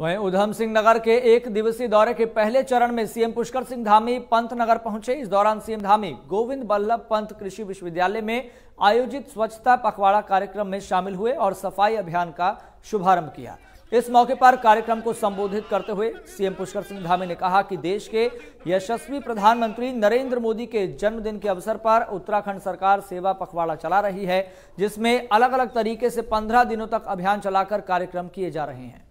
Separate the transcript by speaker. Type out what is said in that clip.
Speaker 1: वहीं उधम सिंह नगर के एक दिवसीय दौरे के पहले चरण में सीएम पुष्कर सिंह धामी पंत नगर पहुंचे इस दौरान सीएम धामी गोविंद बल्लभ पंत कृषि विश्वविद्यालय में आयोजित स्वच्छता पखवाड़ा कार्यक्रम में शामिल हुए और सफाई अभियान का शुभारंभ किया इस मौके पर कार्यक्रम को संबोधित करते हुए सीएम पुष्कर सिंह धामी ने कहा कि देश के यशस्वी प्रधानमंत्री नरेंद्र मोदी के जन्मदिन के अवसर पर उत्तराखंड सरकार सेवा पखवाड़ा चला रही है जिसमें अलग अलग तरीके से पंद्रह दिनों तक अभियान चलाकर कार्यक्रम किए जा रहे हैं